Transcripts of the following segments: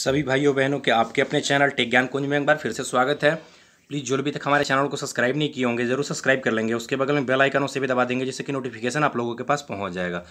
सभी भाइयों बहनों के आपके अपने चैनल टेक ज्ञान कुंज में एक बार फिर से स्वागत है प्लीज़ जो भी तक हमारे चैनल को सब्सक्राइब नहीं किए होंगे जरूर सब्सक्राइब कर लेंगे उसके बगल में बेल आइकन उसे भी दबा देंगे जिससे कि नोटिफिकेशन आप लोगों के पास पहुंच जाएगा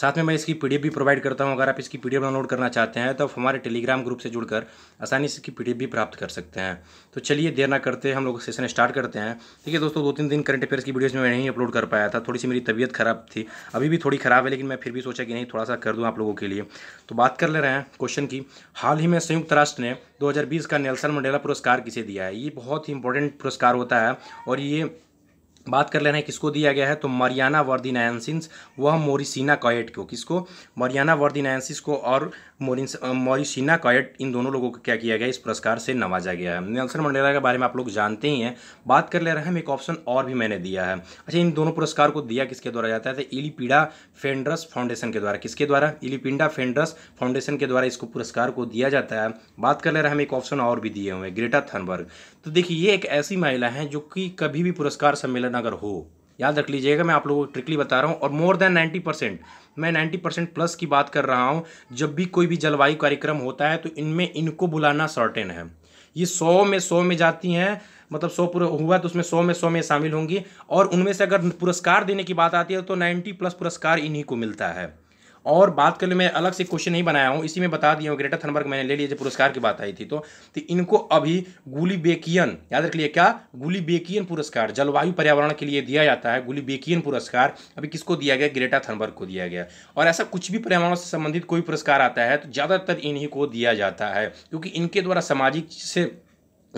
साथ में मैं इसकी पीडीएफ भी प्रोवाइड करता हूं अगर आप इसकी पीडीएफ डाउनलोड करना चाहते हैं तो आप हमारे टेलीग्राम ग्रुप से जुड़कर आसानी से इसकी पी भी प्राप्त कर सकते हैं तो चलिए देर ना करते हम लोग सेशन स्टार्ट करते हैं ठीक है दोस्तों दो तीन दिन करंट अफेयर्स की वीडियोज़ में नहीं अपलोड कर पाया था थोड़ी सी मेरी तबियत खराब थी अभी भी थोड़ी खराब है लेकिन मैं फिर भी सोचा कि नहीं थोड़ा सा कर दूँ आप लोगों के लिए तो बात कर ले रहे हैं क्वेश्चन की हाल ही में संयुक्त राष्ट्र ने 2020 का नेल्सन मंडेला पुरस्कार किसे दिया है ये बहुत ही इंपॉर्टेंट पुरस्कार होता है और ये बात कर ले रहे हैं किसको दिया गया है तो मरियाना नायनसिंस वह मोरिसिना कॉयट को किसको मरियाना नायनसिस को और मोरिस मोरिसिना कॉयट इन दोनों लोगों को क्या किया गया इस पुरस्कार से नवाजा गया है नेल्सन मंडेला के बारे में आप लोग जानते ही हैं बात कर ले रहे हैं हम एक ऑप्शन और भी मैंने दिया है अच्छा इन दोनों पुरस्कार को दिया किसके द्वारा जाता है तो इलीपीडा फेंड्रस फाउंडेशन के द्वारा किसके द्वारा इलीपिंडा फेंड्रस फाउंडेशन के द्वारा इसको पुरस्कार को दिया जाता है बात कर ले रहे हैं हम एक ऑप्शन और भी दिए हुए ग्रेटा थनबर्ग तो देखिए ये एक ऐसी महिला है जो कि कभी भी पुरस्कार सम्मेलन इतना अगर हो याद रख लीजिएगा मैं आप लोगों को ट्रिकली बता रहा हूँ और मोर देन नाइन्टी परसेंट मैं नाइन्टी परसेंट प्लस की बात कर रहा हूँ जब भी कोई भी जलवायु कार्यक्रम होता है तो इनमें इनको बुलाना सर्टेन है ये सौ में सौ में जाती हैं मतलब सौ पूरा हुआ तो उसमें सौ में सौ में शामिल होंगी और उनमें से अगर पुरस्कार देने की बात आती है तो नाइन्टी प्लस पुरस्कार इन्हीं को मिलता है और बात कर लूँ मैं अलग से क्वेश्चन नहीं बनाया हूँ इसी में बता दिया हूँ ग्रेटर थनबर्ग मैंने ले लिया जब पुरस्कार की बात आई थी तो, तो इनको अभी गुलीबेकियन याद रख लिया क्या गुलीबेकियन पुरस्कार जलवायु पर्यावरण के लिए दिया जाता है गुलीबेकियन पुरस्कार अभी किसको दिया गया ग्रेटा थनबर्ग को दिया गया और ऐसा कुछ भी पर्यावरण से संबंधित कोई पुरस्कार आता है तो ज़्यादातर इन्हीं को दिया जाता है क्योंकि इनके द्वारा सामाजिक से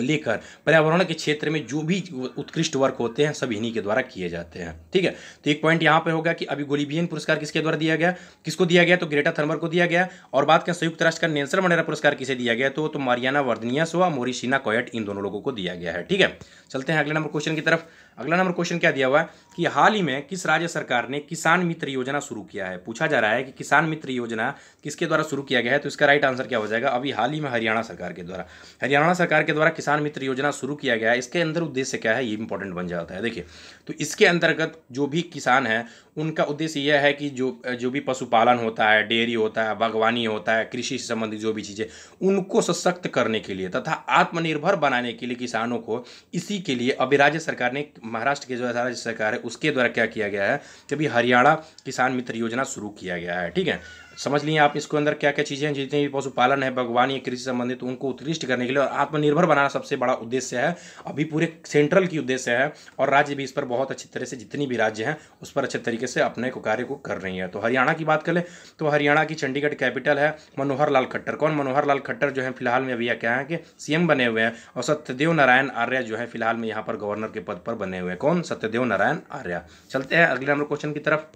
लेकर पर्यावरण के क्षेत्र में जो भी उत्कृष्ट वर्क होते हैं सब इन्हीं के द्वारा किए जाते हैं ठीक है तो एक पॉइंट यहाँ पे होगा कि अभी गोलिबियन पुरस्कार किसके द्वारा दिया गया किसको दिया गया तो ग्रेटा थर्मर को दिया गया और बात करें संयुक्त राष्ट्र का नेल्सन मंडेरा पुरस्कार किसे दिया गया तो, तो मारियाना वर्धनियास व मोरिशीना कोयट इन दोनों लोगों को दिया गया है ठीक है चलते हैं अगले नंबर क्वेश्चन की तरफ अगला नंबर क्वेश्चन क्या दिया हुआ है कि हाल ही में किस राज्य सरकार ने किसान मित्र योजना शुरू किया है पूछा जा रहा है कि किसान मित्र योजना किसके द्वारा शुरू किया गया है तो इसका राइट आंसर क्या हो जाएगा अभी हाल ही में हरियाणा सरकार के द्वारा हरियाणा सरकार के द्वारा किसान मित्र योजना शुरू किया गया है इसके अंदर उद्देश्य क्या है ये इंपॉर्टेंट बन जाता है देखिए तो इसके अंतर्गत जो भी किसान है उनका उद्देश्य यह है कि जो जो भी पशुपालन होता है डेयरी होता है बागवानी होता है कृषि से संबंधित जो भी चीज़ें उनको सशक्त करने के लिए तथा आत्मनिर्भर बनाने के लिए किसानों को इसी के लिए अभी राज्य सरकार ने महाराष्ट्र की जो है राज्य सरकार है उसके द्वारा क्या किया गया है कि अभी हरियाणा किसान मित्र योजना शुरू किया गया है ठीक है समझ लिए आप इसको अंदर क्या क्या चीज़ें हैं जितने भी पशुपालन है बागवानी कृषि संबंधित उनको उत्कृष्ट करने के लिए और आत्मनिर्भर बनाना सबसे बड़ा उद्देश्य है अभी पूरे सेंट्रल की उद्देश्य है और राज्य भी इस पर बहुत अच्छी तरह से जितनी भी राज्य हैं उस पर अच्छे तरीके से अपने को कार्य को कर रही है तो हरियाणा की बात करें तो हरियाणा की चंडीगढ़ कैपिटल है मनोहर लाल खट्टर कौन मनोहर लाल खट्टर जो है फिलहाल में अभी क्या है कि सीएम बने हुए हैं और सत्यदेव नारायण आर्य जो है फिलहाल में यहाँ पर गवर्नर के पद पर बने हुए हैं कौन सत्यदेव नारायण आर्य चलते हैं अगले नंबर क्वेश्चन की तरफ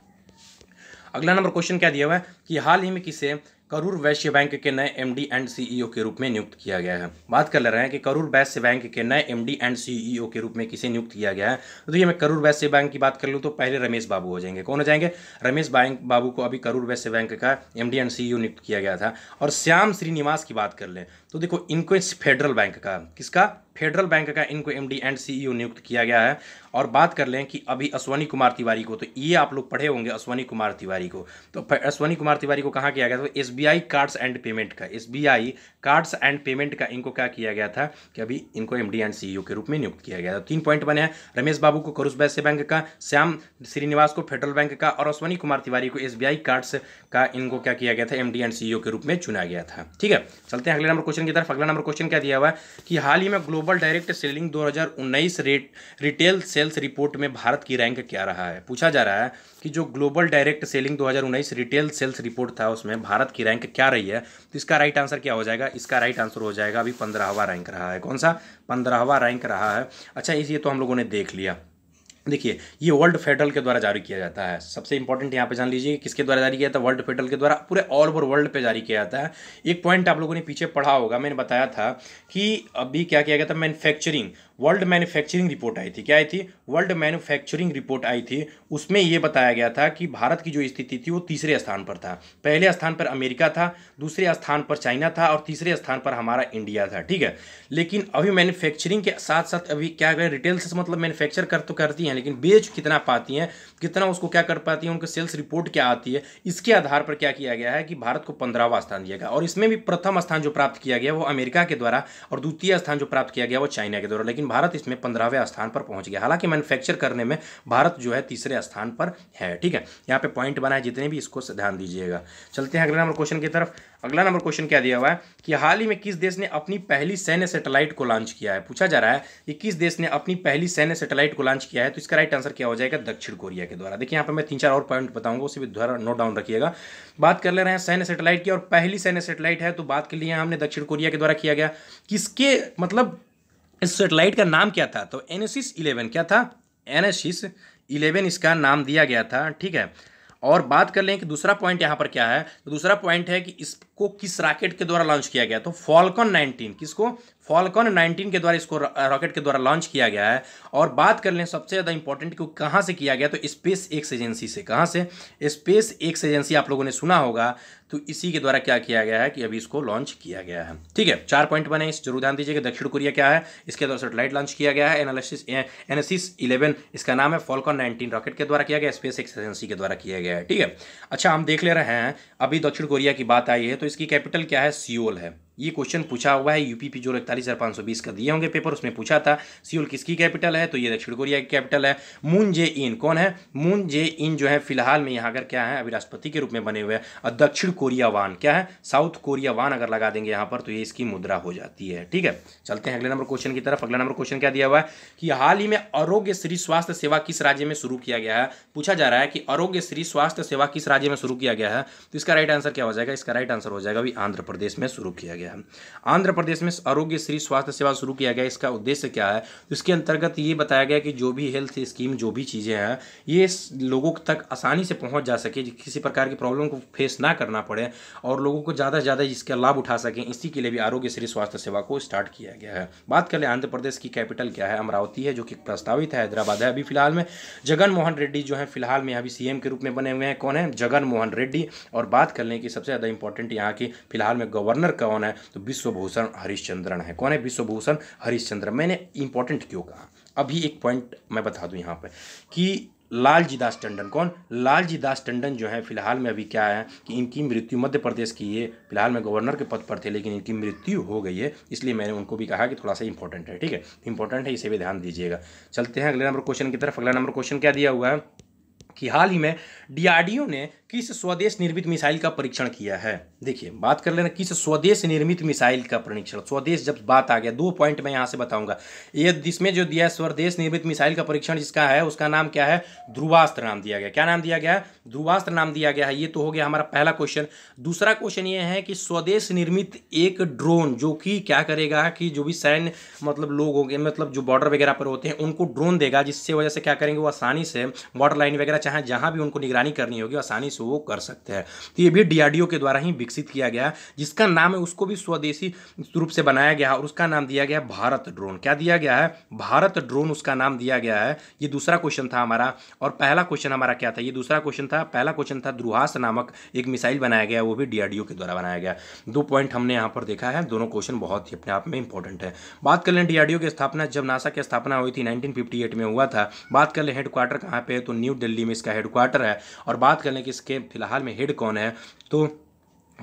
अगला नंबर क्वेश्चन क्या दिया हुआ है कि हाल ही में किसे करूर वैश्य बैंक के नए एमडी एंड सीईओ के रूप में नियुक्त किया गया है बात कर ले रहे हैं कि करूर वैश्य बैंक के नए एमडी एंड सीईओ के रूप में किसे नियुक्त किया गया है तो ये मैं करूर वैश्य बैंक की बात कर लूँ तो पहले रमेश बाबू हो जाएंगे कौन हो जाएंगे रमेश बैंक बाबू को अभी करूर वैश्य बैंक का एम एंड सीईओ नियुक्त किया गया था और श्याम श्रीनिवास की बात कर लें तो देखो इनको फेडरल बैंक का किसका फेडरल बैंक का इनको एमडी एंड सीईओ नियुक्त किया गया है और बात कर लें कि अभी अश्वनी कुमार तिवारी को तो ये आप लोग पढ़े होंगे अश्वनी कुमार तिवारी को तो अश्वनी कुमार तिवारी को कहाँ किया गया था S B cards and payment का S B cards and payment का इनको क्या किया गया था कि अभी इनको एम एंड सी के रूप में नियुक्त किया गया था तीन पॉइंट बने हैं रमेश बाबू को करुष वैश्य बैंक का श्याम श्रीनिवास को फेडरल बैंक का और अश्वनी कुमार तिवारी को एस कार्ड्स का इनको क्या किया गया था एम एंड सी के रूप में चुना गया था ठीक है चलते हैं अगले नंबर क्वेश्चन की तरफ अगला नंबर क्वेश्चन क्या दिया हुआ है कि हाल ही में global global direct selling 2019 rate retail sales report में भारत की रैंक क्या रहा है पूछा जा रहा है कि जो global direct selling 2019 retail sales report था उसमें भारत की रैंक क्या रही है तो इसका राइट आंसर क्या हो जाएगा इसका राइट आंसर हो जाएगा अभी पंद्रहवा रैंक रहा है कौन सा पंद्रहवा रैंक रहा है अच्छा इस ये तो हम लोगों ने देख लिया देखिए ये वर्ल्ड फेडरल के द्वारा जारी किया जाता है सबसे इंपॉर्टेंट यहाँ पे जान लीजिए किसके द्वारा जारी किया जाता है वर्ल्ड फेडरल के द्वारा पूरे ऑल ओवर वर्ल्ड पे जारी किया जाता है एक पॉइंट आप लोगों ने पीछे पढ़ा होगा मैंने बताया था कि अभी क्या किया गया था मैन्युफैक्चरिंग वर्ल्ड मैन्युफैक्चरिंग रिपोर्ट आई थी क्या आई थी वर्ल्ड मैन्युफैक्चरिंग रिपोर्ट आई थी उसमें यह बताया गया था कि भारत की जो स्थिति थी वो तीसरे स्थान पर था पहले स्थान पर अमेरिका था दूसरे स्थान पर चाइना था और तीसरे स्थान पर हमारा इंडिया था ठीक है लेकिन अभी मैन्युफैक्चरिंग के साथ साथ अभी क्या रिटेल्स मतलब मैन्युफैक्चर कर तो करती है हैं लेकिन बेच कितना पाती हैं कितना उसको क्या कर पाती हैं उनके सेल्स रिपोर्ट क्या आती है इसके आधार पर क्या किया गया है कि भारत को पंद्रहवा स्थान दिया गया और इसमें भी प्रथम स्थान जो प्राप्त किया गया वो अमेरिका के द्वारा और द्वितीय स्थान जो प्राप्त किया गया वो चाइना के द्वारा लेकिन भारत इसमें पंद्रहवें स्थान पर पहुंच गया हालांकि मैन्युफैक्चर करने में भारत जो है तीसरे स्थान पर है ठीक है यहाँ पे पॉइंट बना है जितने भी इसको ध्यान दीजिएगा चलते हैं अगले नंबर क्वेश्चन की तरफ अगला नंबर क्वेश्चन क्या दिया हुआ है कि हाल ही में किस देश ने अपनी पहली सैन्य सैटेलाइट को लॉन्च किया है पूछा जा रहा है कि किस देश ने अपनी पहली सैन्य सैटेलाइट को लॉन्च किया है तो इसका राइट आंसर क्या हो जाएगा दक्षिण कोरिया के द्वारा देखिए यहाँ पर मैं तीन चार और पॉइंट बताऊंगा उसे भी नोट डाउन रखिएगा बात कर ले रहे हैं सैन्य सेटेलाइट की और पहली सैन्य सेटेलाइट है तो बात के लिए हमने दक्षिण कोरिया के द्वारा किया गया किसके मतलब इस सेटेलाइट का नाम क्या था तो एनएसिस इलेवन क्या था एनएसिस इलेवन इसका नाम दिया गया था ठीक है और बात कर लें कि दूसरा पॉइंट यहाँ पर क्या है तो दूसरा पॉइंट है कि इस को किस रॉकेट के द्वारा लॉन्च किया गया तो फॉल्कन 19 किसको फॉल्कन 19 के द्वारा इसको रॉकेट के द्वारा लॉन्च किया गया है और बात कर लें सबसे ज़्यादा इंपॉर्टेंट को कहाँ से किया गया तो स्पेस एक्स एजेंसी से कहाँ से स्पेस एक्स एजेंसी आप लोगों ने सुना होगा तो इसी के द्वारा क्या किया गया है कि अभी इसको लॉन्च किया गया है ठीक है चार पॉइंट बने इस जरूर ध्यान दीजिएगा दक्षिण कोरिया क्या है इसके द्वारा सेटेलाइट लॉन्च किया गया है एनालिसिस एनालिसिस इलेवन इसका नाम है फॉल्कॉन नाइनटीन रॉकेट के द्वारा किया गया स्पेस एक्स एजेंसी के द्वारा किया गया है ठीक है अच्छा हम देख ले रहे हैं अभी दक्षिण कोरिया की बात आई है तो तो इसकी कैपिटल क्या है सियोल है ये क्वेश्चन पूछा हुआ है यूपी पी इकतालीस हज़ार पांच सौ बीस का दिए होंगे पेपर उसमें पूछा था सियोल किसकी कैपिटल है तो ये दक्षिण कोरिया की कैपिटल है मून जे इन कौन है मून जे इन जो है फिलहाल में यहां अगर क्या है अभी राष्ट्रपति के रूप में बने हुए हैं और दक्षिण कोरिया वान क्या है साउथ कोरिया वान अगर लगा देंगे यहाँ पर तो ये इसकी मुद्रा हो जाती है ठीक है चलते हैं अगले नंबर क्वेश्चन की तरफ अगला नंबर क्वेश्चन क्या दिया हुआ है कि हाल ही में आरोग्य श्री स्वास्थ्य सेवा किस राज्य में शुरू किया गया है पूछा जा रहा है कि आरोग्य श्री स्वास्थ्य सेवा किस राज्य में शुरू किया गया है तो इसका राइट आंसर क्या हो जाएगा इसका राइट आंसर हो जाएगा अभी आंध्र प्रदेश में शुरू किया गया गया है आंध्र प्रदेश में आरोग्य श्री स्वास्थ्य सेवा शुरू किया गया इसका उद्देश्य क्या है इसके अंतर्गत ये बताया गया कि जो भी हेल्थ स्कीम जो भी चीज़ें हैं ये लोगों तक आसानी से पहुँच जा सके किसी प्रकार की प्रॉब्लम को फेस ना करना पड़े और लोगों को ज़्यादा से ज़्यादा इसका लाभ उठा सकें इसी के लिए भी आरोग्य श्री स्वास्थ्य सेवा को स्टार्ट किया गया है बात कर ले आंध्र प्रदेश की कैपिटल क्या है अमरावती है जो कि प्रस्तावित है हैदराबाद है अभी फिलहाल में जगन मोहन रेड्डी जो है फिलहाल में अभी सीएम के रूप में बने हुए हैं कौन है जगन मोहन रेड्डी और बात कर लें कि सबसे ज़्यादा इंपॉर्टेंट यहाँ की फिलहाल में गवर्नर कौन है तो विश्वभूषण हरिश्चंद्रन है कौन है विश्वभूषण हरिश्चंद्रन मैंने इंपॉर्टेंट क्यों कहा अभी एक पॉइंट मैं बता दूं यहाँ पर कि लालजी दास टंडन कौन लालजी दास टंडन जो है फिलहाल में अभी क्या है कि इनकी मृत्यु मध्य प्रदेश की है फिलहाल में गवर्नर के पद पर थे लेकिन इनकी मृत्यु हो गई है इसलिए मैंने उनको भी कहा कि थोड़ा सा इंपॉर्टेंट है ठीक है इंपॉर्टेंट है इसे भी ध्यान दीजिएगा चलते हैं अगले नंबर क्वेश्चन की तरफ अगला नंबर क्वेश्चन क्या दिया हुआ है कि हाल ही में डीआरडीओ ने किस स्वदेश निर्मित मिसाइल का परीक्षण किया है देखिए बात कर लेना किस स्वदेश निर्मित मिसाइल का परीक्षण स्वदेश जब बात आ गया दो पॉइंट मैं यहाँ से बताऊंगा ये जिसमें जो दिया है स्वदेश निर्मित मिसाइल का परीक्षण जिसका है उसका नाम क्या है ध्रुवास्त्र नाम दिया गया क्या नाम दिया गया है ध्रुवास्त्र नाम दिया गया है ये तो हो गया हमारा पहला क्वेश्चन दूसरा क्वेश्चन ये है कि स्वदेश निर्मित एक ड्रोन जो कि क्या करेगा कि जो भी सैन्य मतलब लोग होंगे मतलब जो बॉर्डर वगैरह पर होते हैं उनको ड्रोन देगा जिससे वजह से क्या करेंगे वो आसानी से बॉर्डर लाइन वगैरह चाहें जहां भी उनको निगरानी करनी होगी आसानी से वो कर सकते हैं तो ये भी डीआरडीओ के द्वारा ही विकसित किया गया जिसका नाम है उसको भी स्वदेशी रूप से बनाया गया और उसका नाम दिया गया भारत ड्रोन क्या दिया गया है भारत ड्रोन उसका नाम दिया गया है ये दूसरा क्वेश्चन था हमारा और पहला क्वेश्चन हमारा क्या था ये दूसरा क्वेश्चन था पहला क्वेश्चन था द्रुहास नामक एक मिसाइल बनाया गया वो भी डीआरडीओ के द्वारा बनाया गया दो पॉइंट हमने यहां पर देखा है दोनों क्वेश्चन बहुत ही अपने आप में इंपॉर्टेंट है बात कर लें डीआरडीओ की स्थापना जब नासा की स्थापना हुई थी 1958 में हुआ था बात कर लें हेडक्वार्टर कहां पे तो न्यू दिल्ली में इसका हेडक्वार्टर है और बात कर लें कि इसके फिलहाल में हेड कौन है तो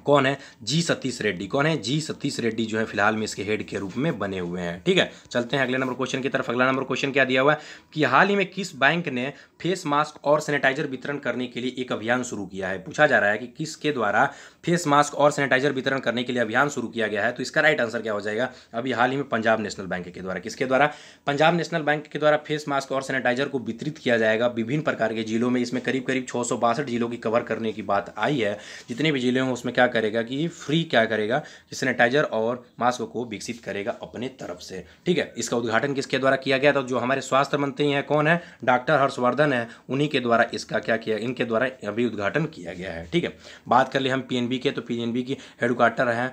कौन है जी सतीश रेड्डी कौन है जी सतीश रेड्डी जो है फिलहाल में इसके हेड के रूप में बने हुए हैं ठीक है चलते हैं अगले नंबर क्वेश्चन की तरफ अगला नंबर क्वेश्चन क्या दिया हुआ है कि हाल ही में किस बैंक ने फेस मास्क और सैनिटाइजर वितरण करने के लिए एक अभियान शुरू किया है पूछा जा रहा है कि किसके द्वारा फेस मास्क और सैनिटाइजर वितरण करने के लिए अभियान शुरू किया गया है तो इसका राइट आंसर क्या हो जाएगा अभी हाल ही में पंजाब नेशनल बैंक के द्वारा किसके द्वारा पंजाब नेशनल बैंक के द्वारा फेस मास्क और सैनिटाइजर को वितरित किया जाएगा विभिन्न प्रकार के जिलों में इसमें करीब करीब छः जिलों की कवर करने की बात आई है जितने भी जिले हैं उसमें क्या क्या करेगा कि फ्री क्या करेगा कि सैनिटाइजर और मास्क को विकसित करेगा अपने तरफ से ठीक है इसका उद्घाटन किसके द्वारा किया गया था जो हमारे स्वास्थ्य मंत्री हैं कौन है डॉक्टर हर्षवर्धन है उन्हीं के द्वारा इसका क्या किया इनके द्वारा अभी उद्घाटन किया गया है ठीक है बात कर ले हम पी के तो पी की हेडक्वार्टर हैं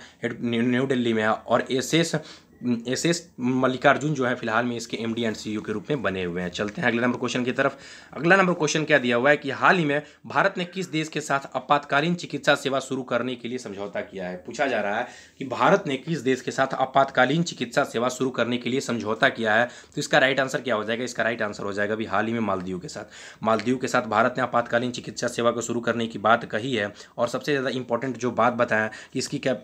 न्यू दिल्ली में है और S hmm, S S Mallikarjun जो है फिलहाल में इसके एम डी एंड सी के रूप में बने हुए हैं चलते हैं अगले नंबर क्वेश्चन की तरफ अगला नंबर क्वेश्चन क्या दिया हुआ है कि हाल ही में भारत ने किस देश के साथ आपातकालीन चिकित्सा सेवा शुरू करने के लिए समझौता किया है पूछा जा रहा है कि भारत ने किस देश के साथ आपातकालीन चिकित्सा सेवा शुरू करने के लिए समझौता किया है तो इसका राइट आंसर क्या हो जाएगा इसका राइट आंसर हो जाएगा अभी हाल ही में मालदीव के साथ मालदीव के साथ भारत ने आपातकालीन चिकित्सा सेवा को शुरू करने की बात कही है और सबसे ज़्यादा इंपॉर्टेंट जो बात बताया कि इसकी क्या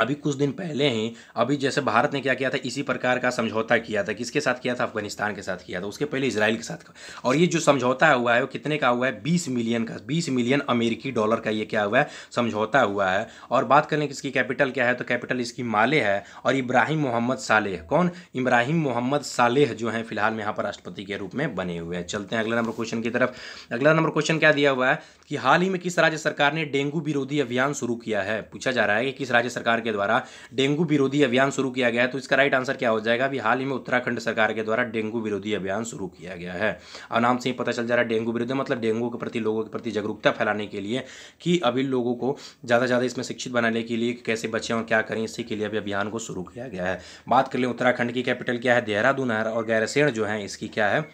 अभी कुछ दिन पहले ही अभी जैसे भारत ने क्या किया था इसी प्रकार का समझौता किया था किसके साथ किया था अफगानिस्तान के साथ किया था उसके पहले इसराइल के साथ और ये जो समझौता हुआ है वो कितने का हुआ है बीस मिलियन का बीस मिलियन अमेरिकी डॉलर का ये क्या हुआ है समझौता हुआ है और बात करें कि इसकी कैपिटल क्या है तो कैपिटल इसकी माले है और इब्राहिम मोहम्मद सालेह कौन इब्राहिम मोहम्मद सालेह जो है फिलहाल में यहाँ पर राष्ट्रपति के रूप में बने हुए हैं चलते हैं अगला नंबर क्वेश्चन की तरफ अगला नंबर क्वेश्चन क्या दिया हुआ है कि हाल ही में किस राज्य सरकार ने डेंगू विरोधी अभियान शुरू किया है पूछा जा रहा है कि किस राज्य सरकार के के द्वारा डेंगू विरोधी अभियान शुरू किया गया है तो इसका राइट आंसर क्या हो जाएगा अभी हाल ही में उत्तराखंड सरकार के द्वारा डेंगू विरोधी अभियान शुरू किया गया है और नाम से ही पता चल जा रहा है डेंगू विरोधी मतलब डेंगू के प्रति लोगों के प्रति जागरूकता फैलाने के लिए कि अभी लोगों को ज़्यादा ज़्यादा इसमें शिक्षित बनाने के लिए कैसे बचें और क्या करें इसी के लिए अभी अभियान को शुरू किया गया है बात कर लें उत्तराखंड की कैपिटल क्या है देहरादून और गैरसेण जो है इसकी क्या है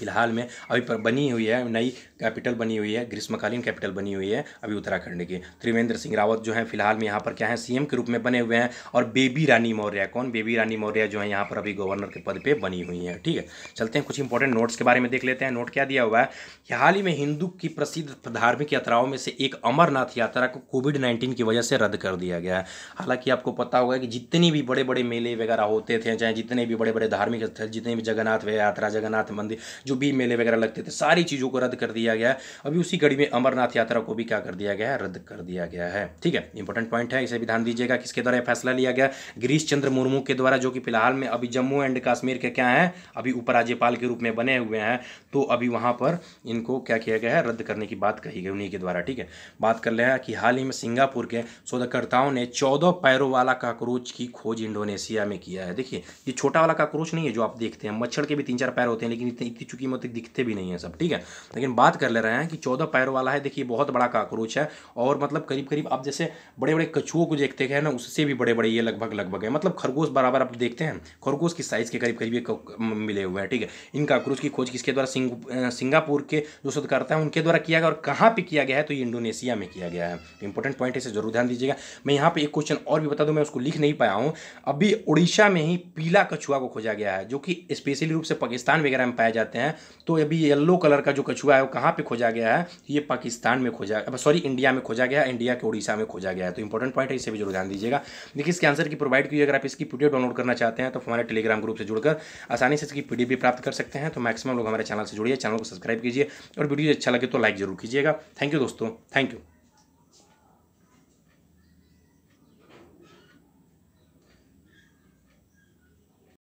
फिलहाल में अभी पर बनी हुई है नई कैपिटल बनी हुई है ग्रीष्मकालीन कैपिटल बनी हुई है अभी उत्तराखंड की त्रिवेंद्र सिंह रावत जो है फिलहाल में यहाँ पर क्या है सीएम के रूप में बने हुए हैं और बेबी रानी मौर्य कौन बेबी रानी मौर्य जो है यहाँ पर अभी गवर्नर के पद पर बनी हुई है ठीक है चलते हैं कुछ इंपॉर्टेंट नोट्स के बारे में देख लेते हैं नोट क्या दिया हुआ है हाल ही में हिंदू की प्रसिद्ध धार्मिक यात्राओं में से एक अमरनाथ यात्रा को कोविड नाइन्टीन की वजह से रद्द कर दिया गया है हालांकि आपको पता होगा कि जितने भी बड़े बड़े मेले वगैरह होते थे चाहे जितने भी बड़े बड़े धार्मिक स्थल जितने भी जगन्नाथ यात्रा जगन्नाथ मंदिर जो भी मेले वगैरह लगते थे सारी चीज़ों को रद्द कर दिया गया अभी उसी कड़ी में अमरनाथ यात्रा को भी क्या कर दिया गया है रद्द कर दिया गया है ठीक है इंपॉर्टेंट पॉइंट है इसे भी ध्यान दीजिएगा किसके द्वारा फैसला लिया गया गिरीश चंद्र मुर्मू के द्वारा जो कि फिलहाल में अभी जम्मू एंड कश्मीर के क्या हैं अभी उपराज्यपाल के रूप में बने हुए हैं तो अभी वहाँ पर इनको क्या किया गया है रद्द करने की बात कही गई उन्हीं के द्वारा ठीक है बात कर रहे कि हाल ही में सिंगापुर के शोधकर्ताओं ने चौदह पैरों वाला काक्रोच की खोज इंडोनेशिया में किया है देखिए ये छोटा वाला काक्रोच नहीं है जो आप देखते हैं मच्छर के भी तीन चार पैर होते हैं लेकिन इतनी चुकी मतलब तो दिखते भी नहीं है सब ठीक है लेकिन बात कर ले रहे हैं कि चौदह पैर वाला है देखिए बहुत बड़ा काक्रोच है और मतलब करीब करीब आप जैसे बड़े बड़े कछुओं को देखते हैं ना उससे भी बड़े बड़े ये लगभग लगभग है मतलब खरगोश बराबर आप देखते हैं खरगोश की साइज़ के करीब करीब ये मिले हुए हैं ठीक है इन काक्रोच की खोज किसके द्वारा सिंगापुर के जो शोधकर्ता है उनके द्वारा किया गया और कहाँ पर किया गया है तो ये इंडोनेशिया में किया गया है इंपॉर्टेंट तो पॉइंट इसे जरूर ध्यान दीजिएगा मैं यहाँ पर एक क्वेश्चन और भी बता दूँ मैं उसको लिख नहीं पाया हूँ अभी उड़ीसा में ही पीला कछुआ को खोजा गया है जो कि स्पेशली रूप से पाकिस्तान वगैरह में पाए जाते हैं हैं तो अभी येल्लो कलर का जो कछुआ है वो कहाँ पे खोजा गया है ये पाकिस्तान में खोजा सॉरी इंडिया में खोजा गया इंडिया के उड़ीसा में खोजा गया है तो इंपॉर्टेंट पॉइंट है इसे भी जरूर ध्यान दीजिएगा देखिए इसके आंसर की प्रोवाइड की अगर आप इसकी पीडियो डाउनलोड करना चाहते हैं तो हमारे टेलीग्राम ग्रुप से जुड़कर आसानी से इसकी पीडीएफ भी प्राप्त कर सकते हैं तो मैक्सिमम लोग हमारे चैनल से जुड़िए चैनल को सब्सक्राइब कीजिए और वीडियो अच्छा लगे तो लाइक जरूर कीजिएगा थैंक यू दोस्तों थैंक यू